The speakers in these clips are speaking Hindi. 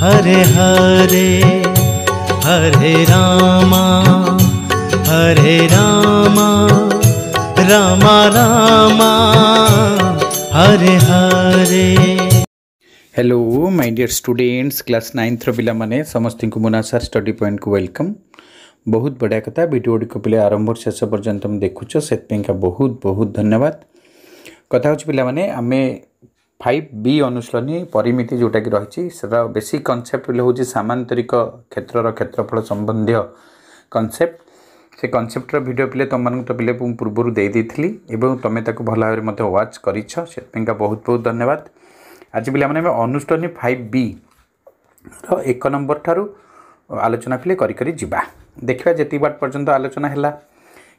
Hare Hare Hare Rama Hare Rama Rama Rama Hare Hare hello my dear students class ninth रिला मैंने समस्त को मुनासार स्टडी पॉइंट को वेलकम बहुत बढ़िया कथा भिडियोगुड़ पे आरंभ शेष पर्यटन तुम देखु से बहुत बहुत धन्यवाद कथ हो पाने ফাইভ বি অনুশୀଳনী ପରିମିତି ଯେଉଁଟାକି ରହିଛି ସେଟା ବେସିକ୍ କନସେପ୍ଟ ବୋଲି ହେଉଛି ସାମାନ୍ତରିକ କ୍ଷେତ୍ରର କ୍ଷେତ୍ରଫଳ ସମ୍ବନ୍ଧୀୟ କନସେପ୍ଟ ସେ କନସେପ୍ଟର ଭିଡ଼ିଓ ପ୍ଲେ ତୁମମାନଙ୍କୁ ତ ପ୍ଲେ ମୁଁ ପୂର୍ବରୁ ଦେଇଦେଇଥିଲି ଏବଂ ତୁମେ ତାକୁ ଭଲ ଭାବରେ ମଧ୍ୟ ୱାଚ୍ କରିଛ ସେଥିପାଇଁକା ବହୁତ ବହୁତ ଧନ୍ୟବାଦ ଆଜି ପିଲାମାନେ ଆମେ ଅନୁଷ୍ଠାନୀ ଫାଇଭ୍ ବିର ଏକ ନମ୍ବର ଠାରୁ ଆଲୋଚନା ପ୍ଲେ କରି କରି ଯିବା ଦେଖିବା ଯେତିକି ବାଟ ପର୍ଯ୍ୟନ୍ତ ଆଲୋଚନା ହେଲା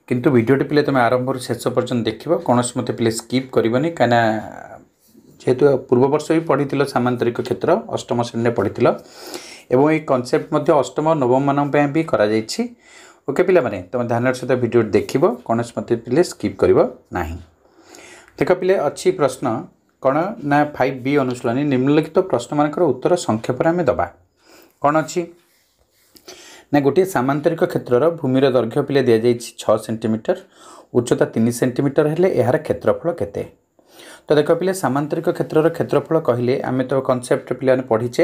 କିନ୍ତୁ ଭିଡ଼ିଓଟି ପ୍ଲେ ତୁମେ ଆରମ୍ଭରୁ ଶେଷ ପର୍ଯ୍ୟନ୍ତ ଦେଖିବ କୌଣସି ମୋତେ ପ୍ଲେ ସ୍କିପ୍ କରିବନି କାହିଁକିନା যেহেতু পূর্ববর্ষ বি পড়িল সামান্তরিক ক্ষেত্র অষ্টম শ্রেণীরে পড়িল এবং এই কনসেপ্ট মধ্যে অষ্টম নবম মানক বি করা যাইছি ওকে পিলামানে তুমি ধ্যানের সহ ভিডিও দেখিব কৌশি মতে পিলে স্কিপ করিব না দেখ পিলে অছি প্রশ্ন কোণ না ফাইভ বি অনুশীলনী নিম্নলিখিত প্রশ্ন প্রশ্নমানকর উত্তর সংক্ষেপে আমি দেবা কোণ অছি ନା সামান্তরিক ক্ষেত্রর ভূমির দৈর্ঘ্য পিলে ପିଲେ ଦିଆଯାଇଛି ଛଅ ସେଣ୍ଟିମିଟର উচ্চতা ତିନି ସେଣ୍ଟିମିଟର ହେଲେ ଏହାର ক্ষেত্রফল କେତେ তো দেখ পিলে ସାମାନ୍ତରିକ କ୍ଷେତ୍ରର କ୍ଷେତ୍ରଫଳ କହିଲେ ଆମେ ତ କନସେପ୍ଟ ପିଲାମାନେ ପଢ଼ିଛେ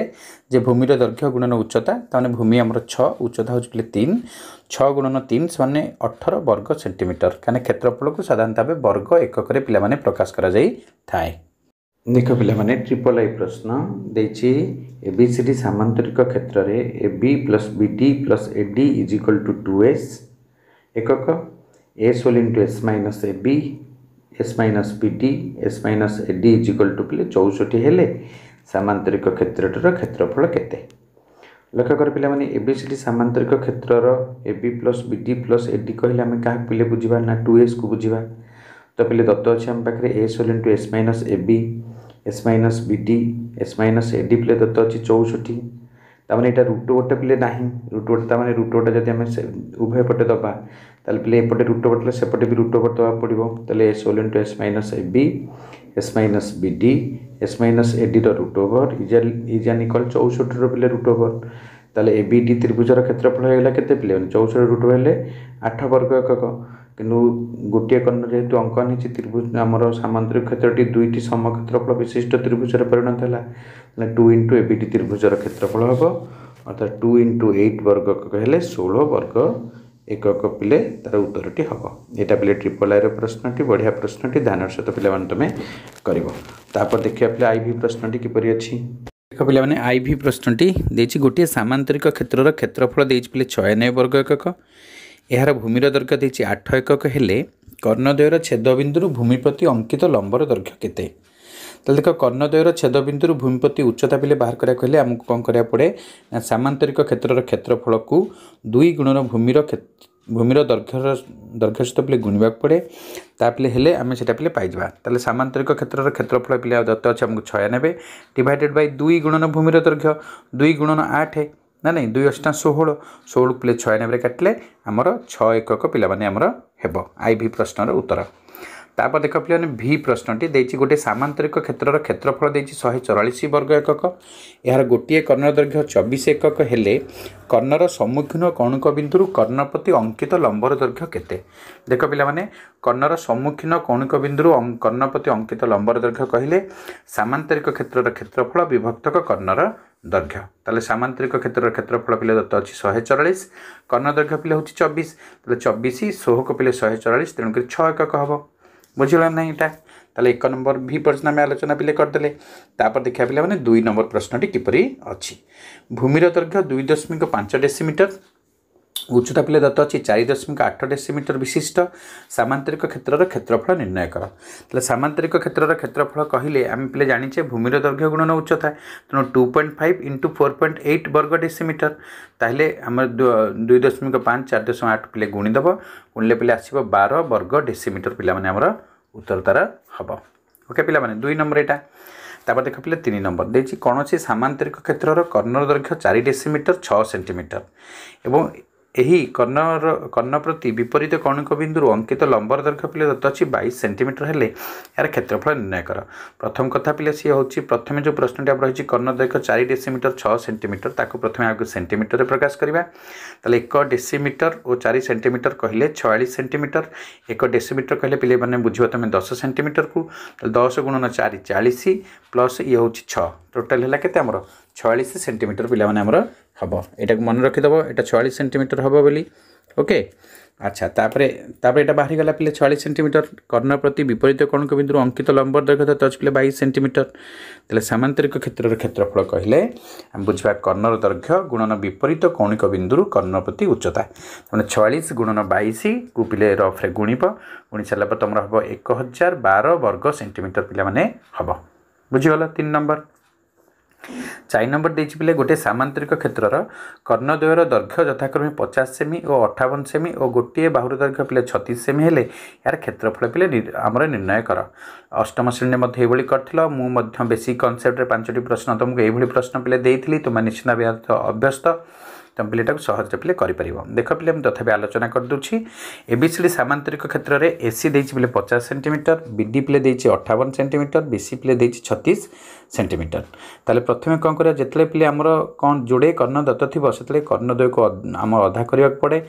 ଯେ ଭୂମିର ଦୈର୍ଘ୍ୟ ଗୁଣନ ଉଚ୍ଚତା ତାମାନେ ଭୂମି ଆମର ଛଅ ଉଚ୍ଚତା ହେଉଛି ପିଲେ ତିନି ଛଅ ଗୁଣନ ତିନି ସେମାନେ ଅଠର ବର୍ଗ ସେଣ୍ଟିମିଟର କାରଣ କ୍ଷେତ୍ରଫଳକୁ ସାଧାରଣତଃ ଭାବେ ବର୍ଗ ଏକକରେ ପିଲାମାନେ ପ୍ରକାଶ କରାଯାଇଥାଏ ଦେଖ ପିଲାମାନେ ଟ୍ରିପଲ୍ ଆଇ ପ୍ରଶ୍ନ ଦେଇଛି ଏ ବି ସି ଡି ସାମାନ୍ତରିକ କ୍ଷେତ୍ରରେ A B plus B D plus A D is equal to two S ଏକକ S whole into S minus A B S minus PD S minus AD equal to পিলে চৌষঠি হলে ସାମାନ୍ତରିକ କ୍ଷେତ୍ରଟିର କ୍ଷେତ୍ରଫଳ କେତେ ଲକ୍ଷ୍ୟ କର ପିଲାମାନେ ଏ ବି ସି ଡି ସାମାନ୍ତରିକ କ୍ଷେତ୍ରର A B plus B D plus A D କହିଲେ ଆମେ କାହାକୁ ପିଲେ ବୁଝିବା ନା ଟୁ ଏସ୍କୁ ବୁଝିବା ତ ପିଲେ ଦତ୍ତ ଅଛି ଆମ ପାଖରେ S whole into S minus A B S minus B D S minus A D ପିଲେ ଦତ୍ତ ଅଛି ଚଉଷଠି ତା'ମାନେ ଏଇଟା ରୁଟ୍ ଗୋଟେ ପ୍ଲେ ନାହିଁ ରୁଟ୍ ଗୋଟେ ତା'ମାନେ ରୁଟ୍ ଗୋଟେ ଯଦି ଆମେ ସେ ଉଭୟ ପଟେ ଦେବା ତା'ହେଲେ ପ୍ଲେ ଏପଟେ ରୁଟ୍ ଓଭର୍ ଥିଲେ ସେପଟେ ବି ରୁଟ୍ ଓଭର୍ ଦେବାକୁ ପଡ଼ିବ ତା'ହେଲେ S whole into S minus A B S minus B D S minus A ଡିର ରୁଟ୍ ଓଭର୍ ଇଜାଲ୍ ଇଜାନ୍ ଇକ୍ୱାଲ୍ ଚଉଷଠିର ପ୍ଲେ ରୁଟ୍ ଓଭର୍ ତାହେଲେ ଏ ବି ଡି ତ୍ରିଭୁଜର କ୍ଷେତ୍ରଫଳ ହେଇଗଲା କେତେ ପ୍ଲେ ଚଉଷଠି ରୁଟ୍ ହେଲେ ଆଠ ବର୍ଗ ଏକକ କିନ୍ତୁ ଗୋଟିଏ କର୍ଣ୍ଣ ଯେହେତୁ ଅଙ୍କନ ହେଇଛି ତ୍ରିଭୁଜ ଆମର ସାମାନ୍ତରିକ କ୍ଷେତ୍ରଟି ଦୁଇଟି ସମକ୍ଷେତ୍ରଫଳ ବିଶିଷ୍ଟ ତ୍ରିଭୁଜରେ ପରିଣତ ହେଲା टु इन्टु एभ त्रिभुज र क्षेत्रफल हे अर्थात टु इन्टु एट वर्ग एकक षोह वर्ग एकक पहिले तार उत्तरटी हे यता ट्रिपल आइरो प्रश्न बढिया प्रश्न ध्यान सहित पहिला त आई भि प्रश्न अझ देख पहिला आइभि प्रश्न गोटिए समान्तरिक क्षेत्र र क्षेत्रफल छयान वर्ग एकक भूमि दर्ग यहाँ भूमिर दर्घ एककर्णदर छेद भूमि प्रति अंकित लंबर दर्घ्य केते त कर्णदर छेद वि भूमिप्रति उच्चता पहिला बाहारको हो आम पढे समा क्षेत्र र क्षेत्रफलको दुई गुणन भूमिर भूमिर दर्घ दर्घण्वाक पढे तापले आम सबै पहिले पाजा तामान्तरिक क्षेत्र र क्षेत्रफल पहिला जस्तो अब आमुक छय नै बाइ दुई गुणन भूमिर दर्घय दुई गुणन आठ ना नै दुई अस्टा षोह षोह पे छय ने काटे आम छ पिमर हे आइभि प्रश्न र उत्तर तपर देख पहिला भि प्रश्नटी गोटे सामान्तरिक क्षेत्र क्षेत्रफल क्षेत्रफल शहे चौरास वर्ग एकक यहाँ गोटी कर्ण दर्घ्य एकक एककले कर्णर सम्मुखीन कौणुक बिन्दु कर्णप्रति अंकित लंबर दर्घ्य केते देख पहिला कर्णर सम्मुखीन कौणुक बिन्दु कर्णप्रति अंकित लंबर दर्घ्य कहिले समान्तरिक क्षेत्र क्षेत्रफल विभक्त कर्णर दर्घ्य त समान्तरिक क्षेत्र क्षेत्रफल पहिला त शे चौरा कर्ण दर् पहिले हौ चबिस चबिस सोहक पहिले शे चौरास तेणुक छक हे ବୁଝିଲ ନାହିଁ ଏଇଟା ତାହେଲେ ଏକ ନମ୍ବର ଭି ପ୍ରଶ୍ନ ଆମେ ଆଲୋଚନା ପିଲେ କରିଦେଲେ ତାପରେ ଦେଖିବା ପିଲାମାନେ ଦୁଇ ନମ୍ବର ପ୍ରଶ୍ନଟି କିପରି ଅଛି ଭୂମିର ଦୈର୍ଘ୍ୟ ଦୁଇ ଦଶମିକ ପାଞ୍ଚ ଡେସିମିଟର উচ্চতা পিলে দত্ত আছে চারি দশমিক আট ডেসিমিটর বিশিষ্ট সামান্তরিক ক্ষেত্রর ক্ষেত্রফল নির্ণয় কর তাহলে সামান্তরিক ক্ষেত্রর ক্ষেত্রফল কহিলে আমি পিলে জানিছে ভূমির দৈর্ঘ্য গুণন উচ্চতা তেমন two point five into four point eight বর্গ ডেসিমিটর তাহলে আমার দুই দশমিক পাঁচ চার দশমিক আট পিলে গুণিদেব গুণলে পিলে আসব বার বর্গ ডেসিমিটর পিলা মানে আমার উত্তর তার হব ওকে পিলা মানে দুই নম্বর এটা তারপর দেখ পিলা তিন নম্বর দিয়েছি কোণী সামান্তরিক ক্ষেত্রর কর্ণর দৈর্ঘ্য চারি ডেসিমিটর ছ সেটিমিটর এবং ଏହି କର୍ଣ୍ଣର କର୍ଣ୍ଣ ପ୍ରତି ବିପରୀତ କଣିକ ବିନ୍ଦୁରୁ ଅଙ୍କିତ ଲମ୍ବର ଦୈର୍ଘ୍ୟ ପିଲେ ଦତ୍ତ ଅଛି ବାଇଶ ସେଣ୍ଟିମିଟର ହେଲେ ଏହାର କ୍ଷେତ୍ରଫଳ ନିର୍ଣ୍ଣୟ କର ପ୍ରଥମ କଥା ପିଲେ ସିଏ ହେଉଛି ପ୍ରଥମେ ଯେଉଁ ପ୍ରଶ୍ନଟି ଆମର ରହିଛି କର୍ଣ୍ଣ ଦୈର୍ଘ୍ୟ ଚାରି ଡେସିମିଟର ଛଅ ସେଣ୍ଟିମିଟର ତାକୁ ପ୍ରଥମେ ଆଗକୁ ସେଣ୍ଟିମିଟରରେ ପ୍ରକାଶ କରିବା ତାହେଲେ ଏକ ଡେସିମିଟର ଓ ଚାରି ସେଣ୍ଟିମିଟର କହିଲେ ଛୟାଳିଶ ସେଣ୍ଟିମିଟର ଏକ ଡେସିମିଟର କହିଲେ ପିଲେମାନେ ବୁଝିବ ତୁମେ ଦଶ ସେଣ୍ଟିମିଟରକୁ ତାହେଲେ ଦଶ ଗୁଣନ ଚାରି ଚାଳିଶ ପ୍ଲସ୍ ଇଏ ହେଉଛି ଛଅ ଟୋଟାଲ୍ ହେଲା କେତେ ଆମର ଛୟାଳିଶ ସେଣ୍ଟିମିଟର ପିଲାମାନେ ଆମର হব এটাকে মনে ରଖିଦେବ এটা ଛୟାଳିଶ ସେଣ୍ଟିମିଟର ହବ ବୋଲି ଓକେ ଆଚ୍ଛା ତାପରେ ତାପରେ ଏଇଟା ବାହାରିଗଲା ପିଲେ ଛୟାଳିଶ ସେଣ୍ଟିମିଟର କର୍ଣ୍ଣ ପ୍ରତି ବିପରୀତ କୋଣକ ବିନ୍ଦୁରୁ ଅଙ୍କିତ ଲମ୍ବ ଦୈର୍ଘ୍ୟ ଦଶ କିଲୋ ବାଇଶ ସେଣ୍ଟିମିଟର ତାହେଲେ ସାମାନ୍ତରିକ କ୍ଷେତ୍ରର କ୍ଷେତ୍ରଫଳ କହିଲେ ଆମେ ବୁଝିବା କର୍ଣ୍ଣର ଦୈର୍ଘ୍ୟ ଗୁଣନ ବିପରୀତ କୌଣିକ ବିନ୍ଦୁରୁ କର୍ଣ୍ଣ ପ୍ରତି ଉଚ୍ଚତା ମାନେ ଛୟାଳିଶ ଗୁଣନ ବାଇଶକୁ ପିଲେ ରଫ୍ରେ ଗୁଣିବ ଗୁଣି ସାରିଲା ପରେ ତୁମର ହେବ ଏକ ହଜାର ବାର ବର୍ଗ ସେଣ୍ଟିମିଟର ପିଲାମାନେ ହେବ ବୁଝିଗଲ ତିନି ନମ୍ବର ଚାରି ନମ୍ବର ଦେଇଛି ପିଲେ ଗୋଟିଏ ସାମାନ୍ତରିକ କ୍ଷେତ୍ରର କର୍ଣ୍ଣଦ୍ୱୟର ଦୈର୍ଘ୍ୟ ଯଥାକ୍ରମେ ପଚାଶ ସେମି ଓ ଅଠାବନ ସେମି ଓ ଗୋଟିଏ ବାହୁର ଦୈର୍ଘ୍ୟ ପିଲେ ଛତିଶ ସେମି ହେଲେ ଏହାର କ୍ଷେତ୍ରଫଳ ପିଲେ ଆମର ନିର୍ଣ୍ଣୟ କର ଅଷ୍ଟମ ଶ୍ରେଣୀରେ ମଧ୍ୟ ଏଇଭଳି କରିଥିଲ ମୁଁ ମଧ୍ୟ ବେଶିକ କନସେପ୍ଟରେ ପାଞ୍ଚଟି ପ୍ରଶ୍ନ ତୁମକୁ ଏଇଭଳି ପ୍ରଶ୍ନ ପିଲେ ଦେଇଥିଲି ତୁମେ ନିଶ୍ଚିନ୍ତ ଅଭ୍ୟସ୍ତ ତୁମ ପିଲାଟାକୁ ସହଜରେ ପିଲେ କରିପାରିବ ଦେଖ ପିଲେ ମୁଁ ତଥାପି ଆଲୋଚନା କରିଦେଉଛି ଏବିସିଡ଼ି ସାମାନ୍ତରିକ କ୍ଷେତ୍ରରେ ଏସି ଦେଇଛି ପିଲେ ପଚାଶ ସେଣ୍ଟିମିଟର ବିଡି ପିଲେ ଦେଇଛି ଅଠାବନ ସେଣ୍ଟିମିଟର ବିସି ପିଲେ ଦେଇଛି ଛତିଶ ସେଣ୍ଟିମିଟର ତାହେଲେ ପ୍ରଥମେ କ'ଣ କରିବା ଯେତେବେଳେ ପିଲେ ଆମର କ'ଣ ଯୋଡ଼େ କର୍ଣ୍ଣ ଦତ୍ତ ଥିବ ସେତେବେଳେ କର୍ଣ୍ଣଦ୍ୱୟକୁ ଆମ ଅଧା କରିବାକୁ ପଡ଼େ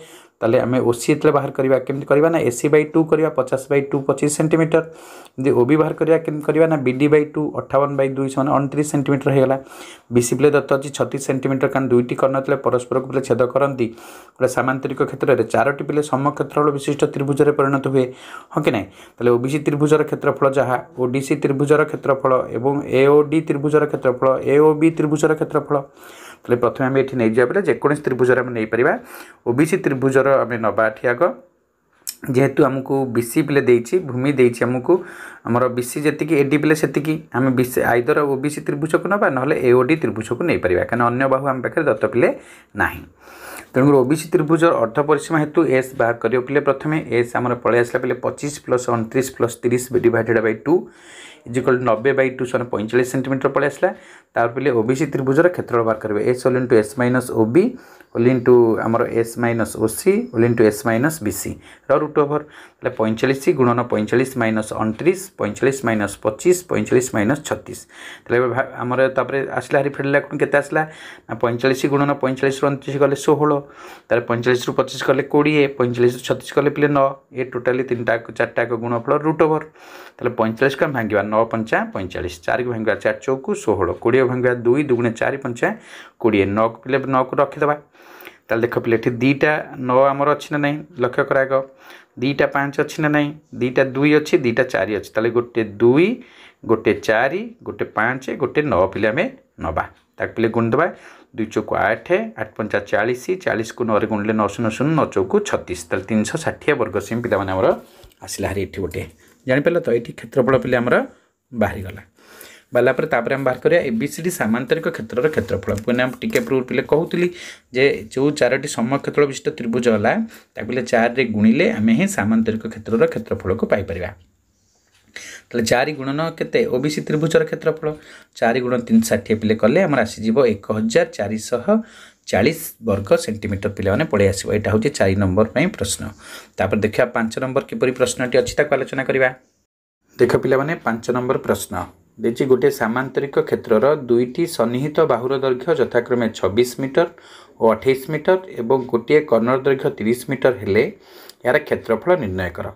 ତାହେଲେ ଆମେ ଓ ସି ଯେତେବେଳେ ବାହାର କରିବା କେମିତି କରିବା ନା ଏ ସି ବାଇ ଟୁ କରିବା ପଚାଶ ବାଇ ଟୁ ପଚିଶ ସେଣ୍ଟିମିଟର ଯଦି ଓ ବି ବାହାର କରିବା କେମିତି କରିବା ନା ବି ଡି ବାଇ ଟୁ ଅଠାବନ ବାଇ ଦୁଇ ସମାନ ଅଣତିରିଶ ସେଣ୍ଟିମିଟର ହୋଇଗଲା ବି ସି ପ୍ଲେ ଦତ୍ତ ଅଛି ଛତିଶ ସେଣ୍ଟିମିଟର କାରଣ ଦୁଇଟି କର୍ଣ୍ଣ ଥିଲେ ପରସ୍ପରକୁ ପିଲେ ଛେଦ କରନ୍ତି ଗୋଟେ ସାମାନ୍ତରିକ କ୍ଷେତ୍ରରେ ଚାରୋଟି ପିଲେ ସମକ୍ଷେତ୍ରଫଳ ବିଶିଷ୍ଟ ତ୍ରିଭୁଜରେ ପରିଣତ ହୁଏ ହଁ କି ନାହିଁ ତାହେଲେ ଓ ବି ସି ତ୍ରିଭୁଜର କ୍ଷେତ୍ରଫଳ ଯାହା ଓ ଡି ସି ତ୍ରିଭୁଜର କ୍ଷେତ୍ରଫଳ ଏବଂ ଏ ଓ ଡି ତ୍ରିଭୁଜର କ୍ଷେତ୍ରଫଳ ଏ ଓ ବି ତ୍ରିଭୁଜର କ୍ଷେତ୍ରଫଳ তাহলে প্রথমে আমি এটি নেইযা বেলা যেকোনসি ত্রিভুজর আমি নেইপারা ওবিসি ত্রিভুজর আমি নবা এটি আগ যেহেতু আমাকে বিসি পিলে দিয়েছি ভূমি দিয়েছি আমাকে আমার বিসি যেতিকি এডি পিলে সেতিকি আমি বিসি আইদর ওবিসি ত্রিভুজকু নবা নহলে এওডি ত্রিভুজকু নেইপারা কেন অন্য বাহু আমি পাখে দত্ত পিলে না তেমন ওবিসি ত্রিভুজর অর্ধ পরিসীমা হেতু এস বাহার করিও পিলে প্রথমে এস আমার পলাই আসলা পিলে পঁচিশ প্লস অনত্রিশ প্লস তিরিশ divided by two equal to নবে বাই টু সে পঁয়চাশ সেটিমিটর পড়ে আসলা তারপরে পেলে ওবিসি ত্রিভুজর ক্ষেত্রফল বার করবে S whole into S minus OB whole into আমার S minus OC whole into S minus BC root over তাহলে পঁয়তাল্লিশ গুণন পঁয়তাল্লিশ মাইনস অণত্রিশ পঁয়তাল্লিশ মাইনস পঁচিশ পঁয়তাল্লিশ মাইনস ছত্রিশ তাহলে আমার তাপরে আসলে হারি ফেরিলা কোণ কেতে আসলা না পঁয়তাল্লিশ গুণন পঁয়তাল্লিশ অণত্রিশ কলে ষোহল তাহলে পঁয়তাল্লিশ রু পঁচিশ কলে কোড়িয়ে পঁয়তাল্লিশ রু ছত্রিশ কলে পিলে ন এ টোটালি তিনটা চারটা গুণফল রুট ওভর তাহলে পঁয়তাল্লিশ কম ভাঙ্গা ন পঞ্চা পঁয়তাল্লিশ চারিকে ভাঙ্গা চার চৌকু ষোহল কোড়িয়ে ভাঙ্গা দুই দুগুণে চারি পঞ্চা কোড়িয়ে নক পিলে নক রখিদেবা ତାହେଲେ ଦେଖ ପିଲା ଏଠି ଦୁଇଟା ନଅ ଆମର ଅଛି ନା ନାହିଁ ଲକ୍ଷ୍ୟ କରାଗ ଦୁଇଟା ପାଞ୍ଚ ଅଛି ନା ନାହିଁ ଦୁଇଟା ଦୁଇ ଅଛି ଦୁଇଟା ଚାରି ଅଛି ତାହେଲେ ଗୋଟେ ଦୁଇ ଗୋଟେ ଚାରି ଗୋଟେ ପାଞ୍ଚ ଗୋଟେ ନଅ ପିଲା ଆମେ ନେବା ତାକୁ ପିଲେ ଗୁଣିଦେବା ଦୁଇ ଚଉକୁ ଆଠ ଆଠ ପଞ୍ଚା ଚାଳିଶ ଚାଳିଶକୁ ନଅରେ ଗୁଣିଲେ ନଅ ଶୂନ ଶୂନ ନଅ ଚଉକୁ ଛତିଶ ତାହେଲେ ତିନିଶହ ଷାଠିଏ ବର୍ଗ ସିମ୍ ପିଲାମାନେ ଆମର ଆସିଲା ହାରି ଏଠି ଗୋଟେ ଜାଣିପାରିଲ ତ ଏଠି କ୍ଷେତ୍ରଫଳ ପିଲା ଆମର ବାହାରିଗଲା बालापुर तापर आम बाहर करा एसी सामांतरिक क्षेत्र क्षेत्रफल मैंने टीके पूर्व पे कहूली जो सम क्षेत्र विशिष्ट त्रिभुज है तेल चारे गुणिले आम ही सामांतरिक क्षेत्र क्षेत्रफल को पाई चारि गुणन केसी त्रिभुजर क्षेत्रफल चारि गुण तीन षाठी पिले कले आम आसीज एक हजार चारिश चालीस वर्ग सेमिटर पे पड़े आसा हूँ चार नंबर पर प्रश्न तापर देखा पांच नंबर किपर प्रश्नटी अच्छी आलोचना करवा देख पाने पांच नंबर प्रश्न ଦେଇଛି ଗୋଟିଏ ସାମାନ୍ତରିକ କ୍ଷେତ୍ରର ଦୁଇଟି ସନ୍ନିହିତ ବାହୁର ଦୈର୍ଘ୍ୟ ଯଥାକ୍ରମେ ଛବିଶ ମିଟର ଓ ଅଠେଇଶ ମିଟର ଏବଂ ଗୋଟିଏ କର୍ଣ୍ଣର ଦୈର୍ଘ୍ୟ ତିରିଶ ମିଟର ହେଲେ ଏହାର କ୍ଷେତ୍ରଫଳ ନିର୍ଣ୍ଣୟ କର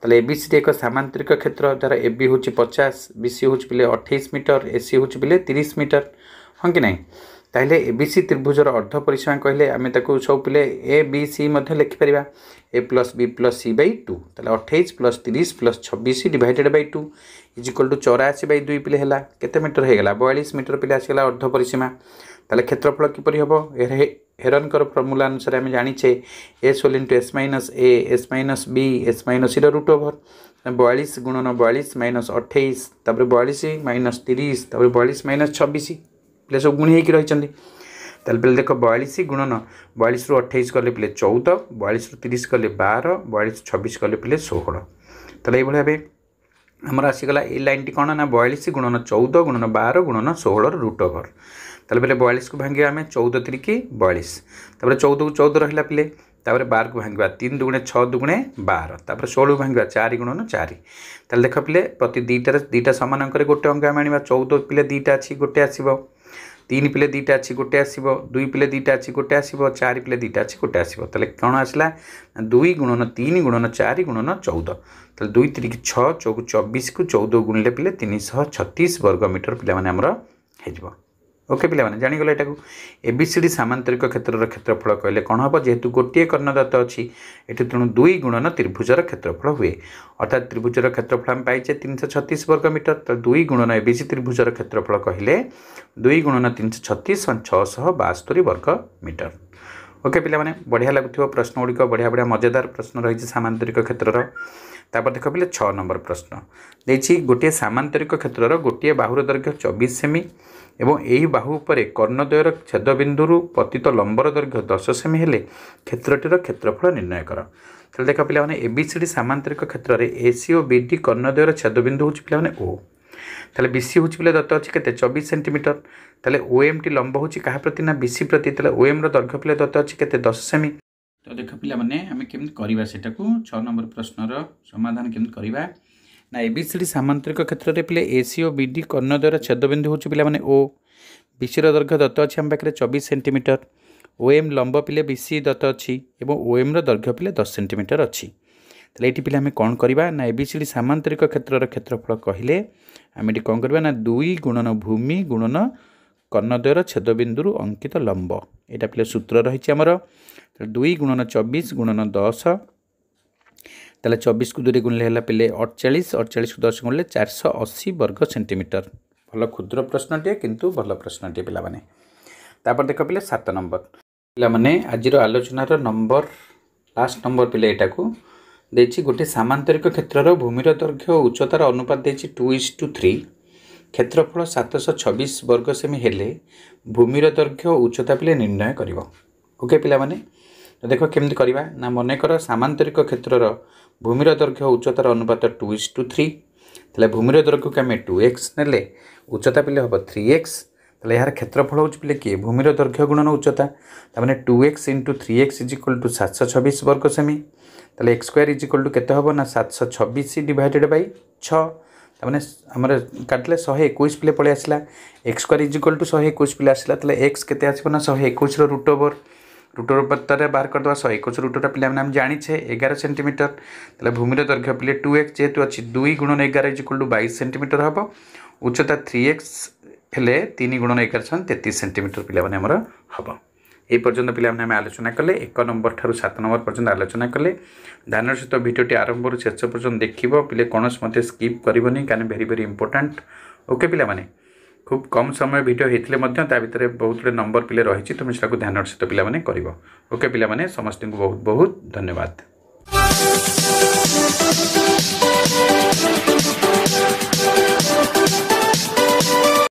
ତାହେଲେ ଏବିସିଟି ଏକ ସାମାନ୍ତରିକ କ୍ଷେତ୍ର ଯାହାର ଏବି ହେଉଛି ପଚାଶ ବିସି ହେଉଛି ପିଲେ ଅଠେଇଶ ମିଟର ଏସି ହେଉଛି ପିଲେ ତିରିଶ ମିଟର ହଁ କି ନାହିଁ ତାହେଲେ ଏ ବି ସି ତ୍ରିଭୁଜର ଅର୍ଦ୍ଧ ପରିସୀମା କହିଲେ ଆମେ ତାକୁ ସବୁ ପିଲେ ଏ ବି ସି ମଧ୍ୟ ଲେଖିପାରିବା A plus B plus C by two ତାହେଲେ ଅଠେଇଶ ପ୍ଲସ୍ ତିରିଶ ପ୍ଲସ୍ ଛବିଶ divided by two is equal to ଚଉରାଅଶୀ ବାଇ ଦୁଇ ପିଲେ ହେଲା କେତେ ମିଟର ହେଇଗଲା ବୟାଳିଶ ମିଟର ପିଲେ ଆସିଗଲା ଅର୍ଦ୍ଧ ପରିସୀମା ତାହେଲେ କ୍ଷେତ୍ରଫଳ କିପରି ହେବ ହେରନଙ୍କର ଫର୍ମୁଲା ଅନୁସାରେ ଆମେ ଜାଣିଛେ S whole into S minus A S minus B S minus ସିର ରୁଟ୍ ଓଭର୍ ବୟାଳିଶ ଗୁଣନ ବୟାଳିଶ ମାଇନସ୍ ଅଠେଇଶ ତାପରେ ବୟାଳିଶ ମାଇନସ୍ ତିରିଶ ତାପରେ ବୟାଳିଶ ମାଇନସ୍ ଛବିଶ ପିଲେ ସବୁ ଗୁଣି ହେଇକି ରହିଛନ୍ତି ତାହେଲେ ପିଲେ ଦେଖ ବୟାଳିଶ ଗୁଣନ ବୟାଳିଶରୁ ଅଠେଇଶ କଲେ ପିଲେ ଚଉଦ ବୟାଳିଶରୁ ତିରିଶ କଲେ ବାର ବୟାଳିଶ ଛବିଶ କଲେ ପିଲେ ଷୋହଳ ତାହେଲେ ଏଇଭଳି ଭାବେ ଆମର ଆସିଗଲା ଏଇ ଲାଇନ୍ଟି କ'ଣ ନା ବୟାଳିଶ ଗୁଣନ ଚଉଦ ଗୁଣନ ବାର ଗୁଣନ ଷୋହଳର ରୁଟ୍ ଓଭର ତାହେଲେ ପିଲେ ବୟାଳିଶକୁ ଭାଙ୍ଗିବା ଆମେ ଚଉଦ ତିରିକି ବୟାଳିଶ ତାପରେ ଚଉଦକୁ ଚଉଦ ରହିଲା ପିଲେ ତାପରେ ବାରକୁ ଭାଙ୍ଗିବା ତିନି ଦୁଗୁଣେ ଛଅ ଦୁଗୁଣେ ବାର ତାପରେ ଷୋହଳକୁ ଭାଙ୍ଗିବା ଚାରି ଗୁଣନ ଚାରି ତାହେଲେ ଦେଖ ପିଲେ ପ୍ରତି ଦୁଇଟାରେ ଦୁଇଟା ସମାନ ଅଙ୍କରେ ଗୋଟେ ଅଙ୍କା ଆମେ ଆଣିବା ଚଉଦ ପିଲେ ଦୁଇଟା ଅଛି ଗୋଟେ ଆସିବ তিন পিলে দুইটা ଅଛି ଗୋଟେ ଆସିବ ଦୁଇ ପିଲେ ଦୁଇଟା ଅଛି ଗୋଟେ ଆସିବ ଚାରି ପିଲେ ଦୁଇଟା ଅଛି ଗୋଟେ ଆସିବ ତାହେଲେ କ'ଣ ଆସିଲା ଦୁଇ ଗୁଣନ ତିନି ଗୁଣନ ଚାରି ଗୁଣନ ଚଉଦ ତାହେଲେ ଦୁଇ ତିରିକି ଛଅ ଚଉକୁ ଚବିଶକୁ ଚଉଦ ଗୁଣିଲେ ପିଲେ ତିନିଶହ ଛତିଶ ବର୍ଗ ମିଟର ପିଲାମାନେ ଆମର ହେଇଯିବ ओके पहिला जाँगलेटाको एसिडी समान्तरिक क्षेत्र क्षेत्रर क्षेत्रफल कहले कोन कहिले कम हेतु अछि अहिले तेणु दुई गुणन त्रिभुजर क्षेत्रफल हुए अर्थात त्रिभुजर क्षेत्रफल आम पाइँ 336 वर्ग मीटर त दुई गुणन ए विसी त्रिभुज र क्षेत्रफल कहिले दुई गुणन 336 सो वर्ग मीटर ओके पहिला बढिया लागथियो प्रश्न गुडिक बढिया बढिया मजेदार प्रश्न रहेछ समान्तरिक क्षेत्रर र तर देख्दै 6 नम्बर प्रश्न देछि गोटे सामान्तरिक क्षेत्रर र गोटिए बाहु दर्घ्य 24 सेमी ए बाहुले कर्णदर छेदबिन्दु अतीत लम्बर दैर्घ्य दस सेमी हो क्षेत्र क्षेत्रफल निर्णयकर तासिडी समान्तरिक क्षेत्रले एसिओ विडी कर्णदर छेदबबिन्दु हौँछ पहिला ओ ती हुन्छ पिल दत्त अछि केते 24 सेन्टिमिटर त एम टी लम्ब हुन्छ कहाँ प्रति नसि प्रति ओएम रो दैघ पिल दत्त अछि केते 10 सेमी त देख पहिला केटाको 6 नम्बर प्रश्न रो समाधान के ନା ଏବିସିଡ଼ି ସାମାନ୍ତରିକ କ୍ଷେତ୍ରରେ ପିଲେ ଏସି ଓ ବିଡି କର୍ଣ୍ଣ ଦ୍ୱାରା ଛେଦବିନ୍ଦୁ ହେଉଛି ପିଲାମାନେ ଓ ବିସିର ଦୈର୍ଘ୍ୟ ଦତ୍ତ ଅଛି ଆମ ପାଖରେ ଚବିଶ ସେଣ୍ଟିମିଟର ଓ ଏମ୍ ଲମ୍ବ ପିଲେ ବିସି ଦତ୍ତ ଅଛି ଏବଂ ଓ ଏମ୍ର ଦୈର୍ଘ୍ୟ ପିଲେ ଦଶ ସେଣ୍ଟିମିଟର ଅଛି ତାହେଲେ ଏଇଠି ପିଲେ ଆମେ କ'ଣ କରିବା ନା ଏବିସିଡ଼ି ସାମାନ୍ତରିକ କ୍ଷେତ୍ରର କ୍ଷେତ୍ରଫଳ କହିଲେ ଆମେ ଏଠି କ'ଣ କରିବା ନା ଦୁଇ ଗୁଣନ ଭୂମି ଗୁଣନ କର୍ଣ୍ଣଦ୍ୱୟର ଛେଦବିନ୍ଦୁରୁ ଅଙ୍କିତ ଲମ୍ବ ଏଇଟା ପିଲେ ସୂତ୍ର ରହିଛି ଆମର ଦୁଇ ଗୁଣନ ଚବିଶ ଗୁଣନ ଦଶ তাহলে চব্বিশকু দুই গুণলে হল পেলে অড়চাশ অড়চাশকু দশ গুণলে চারশো অশী বর্গ সেটিমিটর ভাল ক্ষুদ্র প্রশ্নটিয়ে কিন্তু ভাল প্রশ্নটিয়ে পিলামানে তাপরে দেখ পিলে সাত নম্বর ପିଲାମାନେ ଆଜିର ଆଲୋଚନାର ନମ୍ବର ଲାଷ୍ଟ ନମ୍ବର ପିଲା ଏଇଟାକୁ ଦେଇଛି ଗୋଟେ ସାମାନ୍ତରିକ କ୍ଷେତ୍ରର ଭୂମିର ଦୈର୍ଘ୍ୟ ଓ ଉଚ୍ଚତାର ଅନୁପାତ ଦେଇଛି ଟୁ ଇସ୍ ଟୁ ଥ୍ରୀ କ୍ଷେତ୍ରଫଳ ସାତଶହ ଛବିଶ ବର୍ଗ ସେମି ହେଲେ ଭୂମିର ଦୈର୍ଘ୍ୟ ଓ ଉଚ୍ଚତା ପିଲେ ନିର୍ଣ୍ଣୟ କରିବ ଓକେ ପିଲାମାନେ ଦେଖ କେମିତି କରିବା ନା ମନେକର ସାମାନ୍ତରିକ କ୍ଷେତ୍ରର ଭୂମିର ଦୈର୍ଘ୍ୟ ଉଚ୍ଚତାର ଅନୁପାତ ଟୁ ଇସ୍ ଟୁ ଥ୍ରୀ ତାହେଲେ ଭୂମିର ଦୈର୍ଘ୍ୟକୁ ଆମେ ଟୁ ଏକ୍ସ ନେଲେ ଉଚ୍ଚତା ପିଲେ ହେବ ଥ୍ରୀ ଏକ୍ସ ତାହେଲେ ଏହାର କ୍ଷେତ୍ରଫଳ ହେଉଛି ପିଲେ କିଏ ଭୂମିର ଦୈର୍ଘ୍ୟ ଗୁଣନ ଉଚ୍ଚତା ତାମାନେ two X into three X is equal to ସାତଶହ ଛବିଶ ବର୍ଗ ସେମି ତାହେଲେ X square is equal to କେତେ ହେବ ନା ସାତଶହ ଛବିଶ ଡିଭାଇଡ଼େଡ଼ ବାଇ ଛଅ ତାମାନେ ଆମର କାଟିଲେ ଶହେ ଏକୋଇଶ ପିଲେ ପଳେଇ ଆସିଲା X square is equal to ଶହେ ଏକୋଇଶ ପିଲେ ଆସିଲା ତାହେଲେ ଏକ୍ସ କେତେ ଆସିବ ନା ଶହେ ଏକୋଇଶର ରୁଟ୍ ଓଭର ରୁଟର ଉପରେ ବାହାର କରିଦେବା ଶହେ ଏକୋଇଶ ରୁଟଟା ପିଲାମାନେ ଆମେ ଜାଣିଛେ ଏଗାର ସେଣ୍ଟିମିଟର ତାହେଲେ ଭୂମିର ଦୈର୍ଘ୍ୟ ପିଲେ ଟୁ ଏକ୍ସ ଯେହେତୁ ଅଛି ଦୁଇ ଗୁଣନ ଏଗାର ଇଜ୍ ଇକ୍ୱାଲ୍ ଟୁ ବାଇଶ ସେଣ୍ଟିମିଟର ହେବ ଉଚ୍ଚତା ଥ୍ରୀ ଏକ୍ସ ହେଲେ ତିନି ଗୁଣନ ଏଗାର ସମାନ ତେତିଶ ସେଣ୍ଟିମିଟର ପିଲାମାନେ ଆମର ହେବ এই পর্যন্ত পিলামানে আমি আলোচনা কলে এক নম্বর ঠার সাত নম্বর পর্যন্ত আলোচনা কলে ধ্যানর সহিত ভিডিওটি আরম্ভর শেষ পর্যন্ত দেখব পিলে কোণী মতো স্কিপ করবনি কারণ ভেরি ভেরি ইম্পর্টাট ওকে পিলামানে খুব কম সময় ভিডিও হয়েছে মধ্যে তা ভিতরে বহুত গুড়ে নম্বর পিলে রয়েছে তুমি সেটা ধ্যানর সহ পিলামানে করব ওকে পিলামানে সমস্ত বহুত বহুত ধন্যবাদ